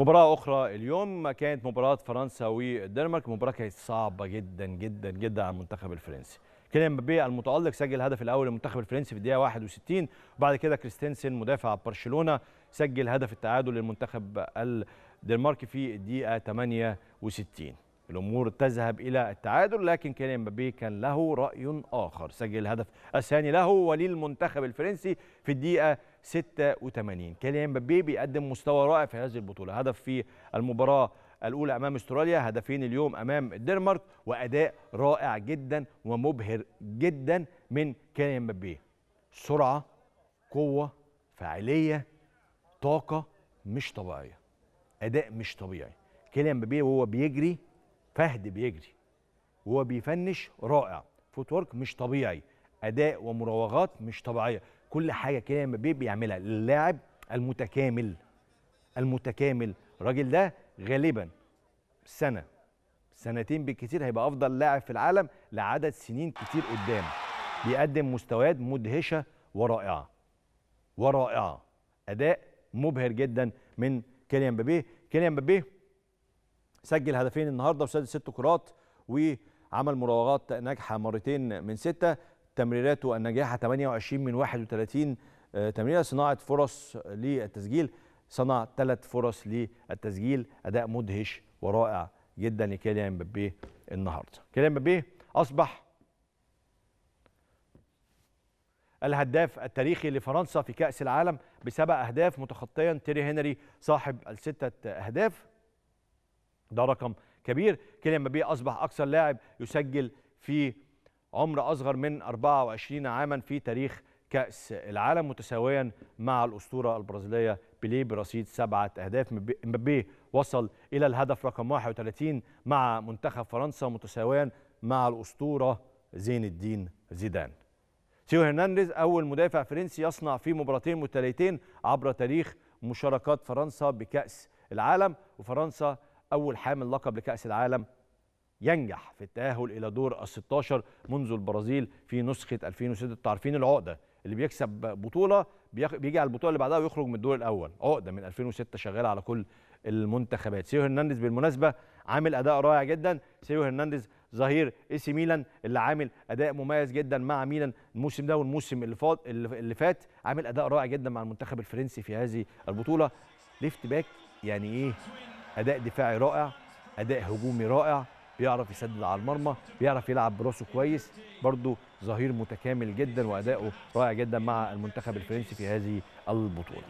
مباراة أخرى اليوم كانت مباراة فرنسا والدنمارك مباراة كانت صعبة جدا جدا جدا على المنتخب الفرنسي كيليان مبابي المتألق سجل الهدف الأول للمنتخب الفرنسي في الدقيقة 61 وبعد كده كريستنسن مدافع برشلونة سجل هدف التعادل للمنتخب الدنماركي في الدقيقة 68 الأمور تذهب إلى التعادل لكن كيليان مبابي كان له رأي آخر سجل الهدف الثاني له وللمنتخب الفرنسي في الدقيقة 86 كيليان مبابي بيقدم مستوى رائع في هذه البطوله هدف في المباراه الاولى امام استراليا هدفين اليوم امام الدنمارك واداء رائع جدا ومبهر جدا من كيليان مبابي سرعه قوه فاعليه طاقه مش طبيعيه اداء مش طبيعي كيليان مبابي وهو بيجري فهد بيجري وهو بيفنش رائع فوتورك مش طبيعي اداء ومراوغات مش طبيعيه كل حاجه كده مبابي بيعملها اللاعب المتكامل المتكامل الراجل ده غالبا سنه سنتين بالكثير هيبقى افضل لاعب في العالم لعدد سنين كتير قدام بيقدم مستويات مدهشه ورائعه ورائعه اداء مبهر جدا من كيليان مبابي كيليان مبابي سجل هدفين النهارده وسدد ست كرات وعمل مراوغات ناجحه مرتين من سته تمريراته الناجحة 28 من 31 آه، تمريرة صناعة فرص للتسجيل صنع ثلاث فرص للتسجيل أداء مدهش ورائع جدا لكيليان مبابي النهارده كيليان مبابي أصبح الهداف التاريخي لفرنسا في كأس العالم بسبع أهداف متخطيا تيري هنري صاحب الستة أهداف ده رقم كبير كيليان مبابي أصبح أكثر لاعب يسجل في عمر أصغر من 24 عاما في تاريخ كأس العالم متساويا مع الأسطورة البرازيلية بيليه برصيد سبعة أهداف مبابي وصل إلى الهدف رقم 31 مع منتخب فرنسا متساويا مع الأسطورة زين الدين زيدان سيو هرنانديز أول مدافع فرنسي يصنع في مباراتين متتاليتين عبر تاريخ مشاركات فرنسا بكأس العالم وفرنسا أول حامل لقب لكأس العالم ينجح في التأهل إلى دور ال 16 منذ البرازيل في نسخة 2006 عارفين العقدة اللي بيكسب بطولة بيجي على البطولة اللي بعدها ويخرج من الدور الأول عقدة من 2006 شغالة على كل المنتخبات سيو هرنانديز بالمناسبة عامل أداء رائع جدا سيو هرنانديز ظهير اي سي ميلان اللي عامل اداء مميز جدا مع ميلان الموسم ده والموسم اللي فات اللي فات عامل اداء رائع جدا مع المنتخب الفرنسي في هذه البطوله ليفت باك يعني ايه اداء دفاعي رائع اداء هجومي رائع بيعرف يسدد على المرمى بيعرف يلعب براسه كويس برضه ظهير متكامل جدا واداؤه رائع جدا مع المنتخب الفرنسي في هذه البطوله